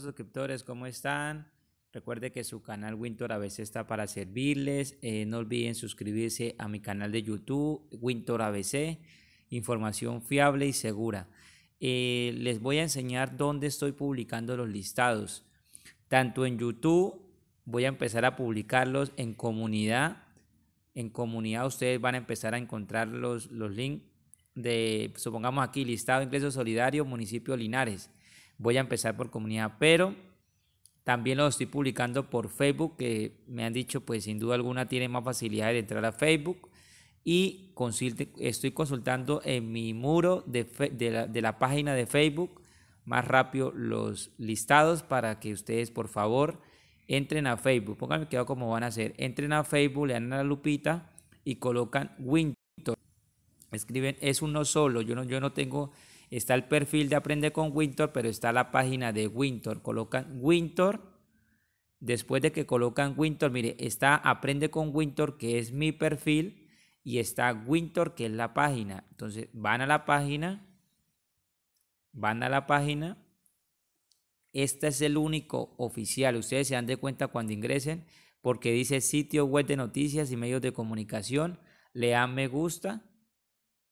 suscriptores, ¿cómo están? Recuerde que su canal Winter ABC está para servirles. Eh, no olviden suscribirse a mi canal de YouTube, Winter ABC, información fiable y segura. Eh, les voy a enseñar dónde estoy publicando los listados. Tanto en YouTube, voy a empezar a publicarlos en comunidad. En comunidad ustedes van a empezar a encontrar los, los links de, supongamos aquí, listado ingreso solidario, municipio Linares voy a empezar por comunidad, pero también lo estoy publicando por Facebook, que me han dicho, pues sin duda alguna tienen más facilidad de entrar a Facebook. Y estoy consultando en mi muro de, la, página de Facebook más rápido los listados para que ustedes, por favor, entren a Facebook. Pónganme cuidado como van a hacer. Entren a Facebook, le dan a la lupita y colocan Windows. Escriben, es uno solo. Yo no, yo no tengo Está el perfil de Aprende con Wintor, pero está la página de Wintor. Colocan Wintor. Después de que colocan Wintor, mire, está Aprende con Wintor, que es mi perfil, y está Wintor, que es la página. Entonces van a la página, van a la página. Este es el único oficial. Ustedes se dan de cuenta cuando ingresen, porque dice sitio web de noticias y medios de comunicación. Le me gusta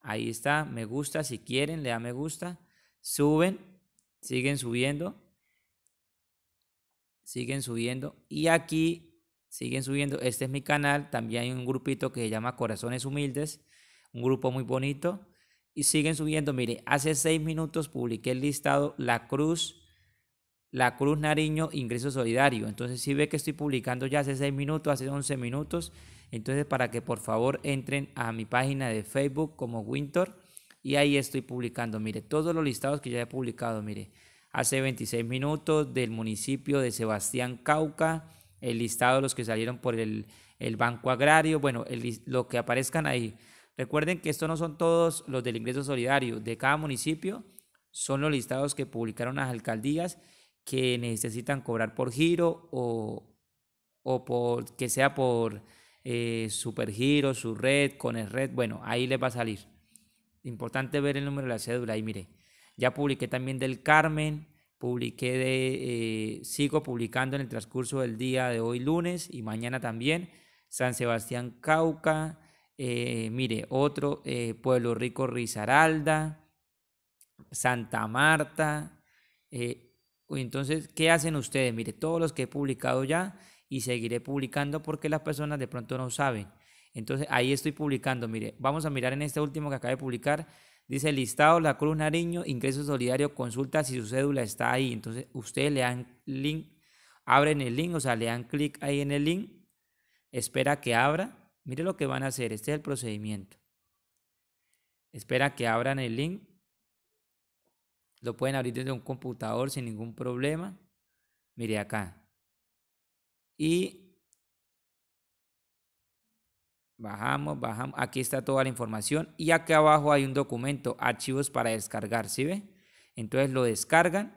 Ahí está, me gusta, si quieren, le da me gusta. Suben, siguen subiendo. Siguen subiendo. Y aquí siguen subiendo. Este es mi canal. También hay un grupito que se llama Corazones Humildes. Un grupo muy bonito. Y siguen subiendo. Mire, hace seis minutos publiqué el listado La Cruz. La Cruz Nariño Ingreso Solidario. Entonces, si ve que estoy publicando ya hace seis minutos, hace 11 minutos. Entonces, para que por favor entren a mi página de Facebook como Winter y ahí estoy publicando, mire, todos los listados que ya he publicado, mire, hace 26 minutos del municipio de Sebastián Cauca, el listado de los que salieron por el, Banco Agrario, bueno, el, lo que aparezcan ahí. Recuerden que estos no son todos los del ingreso solidario, de cada municipio son los listados que publicaron las alcaldías que necesitan cobrar por giro o, o por que sea por eh, Supergiro, su red, con el red, bueno, ahí les va a salir. Importante ver el número de la cédula, ahí mire. Ya publiqué también del Carmen, publiqué de, eh, sigo publicando en el transcurso del día de hoy lunes y mañana también, San Sebastián Cauca, eh, mire, otro, eh, Pueblo Rico Rizaralda, Santa Marta, entonces, ¿qué hacen ustedes? Mire, todos los que he publicado ya, y seguiré publicando porque las personas de pronto no saben. Entonces ahí estoy publicando. Mire, vamos a mirar en este último que acabo de publicar. Dice listado La Cruz Nariño, ingreso solidario, consulta si su cédula está ahí. Entonces ustedes le dan link, abren el link, o sea, le dan clic ahí en el link, espera que abra. Mire lo que van a hacer. Este es el procedimiento. Espera que abran el link. Lo pueden abrir desde un computador sin ningún problema. Mire acá, y bajamos, bajamos. Aquí está toda la información. Y acá abajo hay un documento, archivos para descargar, ¿sí ve? Entonces lo descargan.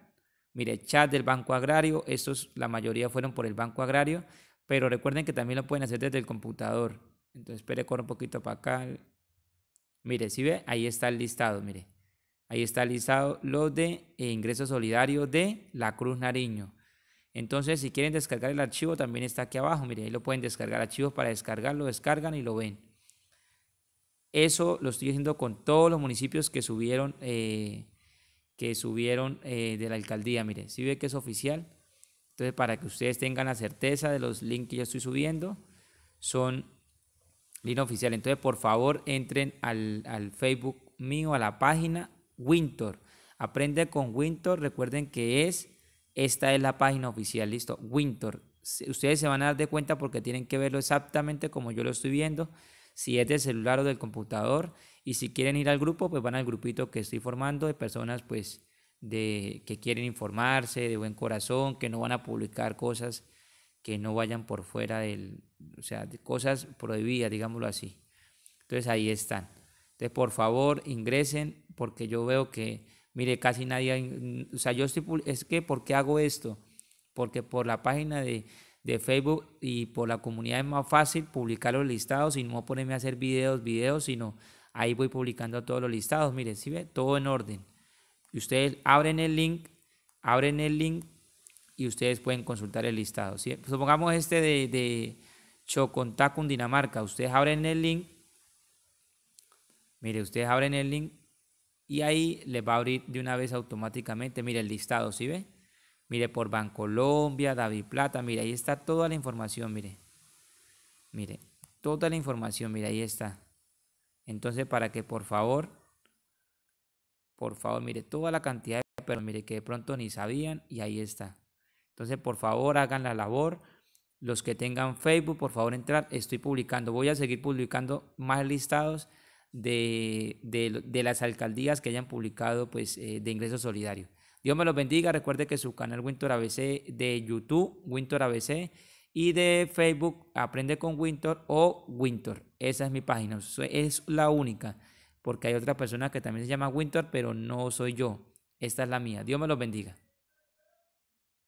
Mire, chat del Banco Agrario. Estos, la mayoría fueron por el Banco Agrario. Pero recuerden que también lo pueden hacer desde el computador. Entonces, espere, con un poquito para acá. Mire, si ¿sí ve, ahí está el listado, mire. Ahí está el listado lo de eh, ingresos solidarios de la Cruz Nariño. Entonces, si quieren descargar el archivo, también está aquí abajo. Miren, ahí lo pueden descargar. Archivos para descargar, lo descargan y lo ven. Eso lo estoy haciendo con todos los municipios que subieron, eh, que subieron eh, de la alcaldía. Miren, si ve que es oficial. Entonces, para que ustedes tengan la certeza de los links que yo estoy subiendo, son link oficial. Entonces, por favor, entren al, al Facebook mío, a la página Winter. Aprende con Winter. Recuerden que es esta es la página oficial, listo. Winter. Ustedes se van a dar de cuenta porque tienen que verlo exactamente como yo lo estoy viendo. Si es del celular o del computador. Y si quieren ir al grupo, pues van al grupito que estoy formando de personas pues de, que quieren informarse, de buen corazón, que no van a publicar cosas que no vayan por fuera del, o sea, de cosas prohibidas, digámoslo así. Entonces ahí están. Entonces por favor ingresen porque yo veo que Mire, casi nadie, o sea, yo estoy, es que, ¿por qué hago esto? Porque por la página de, Facebook y por la comunidad es más fácil publicar los listados y no ponerme a hacer videos, videos, sino ahí voy publicando todos los listados. Mire, si ¿sí ve, todo en orden. Y ustedes abren el link, abren el link y ustedes pueden consultar el listado. Si Supongamos este de, de con Dinamarca. Ustedes abren el link. Mire, ustedes abren el link y ahí les va a abrir de una vez automáticamente, mire el listado, ¿sí ve? Mire por Bancolombia, David Plata, mire, ahí está toda la información, mire. Mire, toda la información, mire, ahí está. Entonces, para que por favor, por favor, mire, toda la cantidad de pero mire, que de pronto ni sabían y ahí está. Entonces, por favor, hagan la labor. Los que tengan Facebook, por favor, entrar. Estoy publicando, voy a seguir publicando más listados de, de, las alcaldías que hayan publicado pues, eh, de ingreso solidario. Dios me los bendiga. Recuerde que su canal Winter ABC de YouTube, Winter ABC, y de Facebook, Aprende con Winter o Winter. Esa es mi página. Es la única, porque hay otra persona que también se llama Winter, pero no soy yo. Esta es la mía. Dios me los bendiga.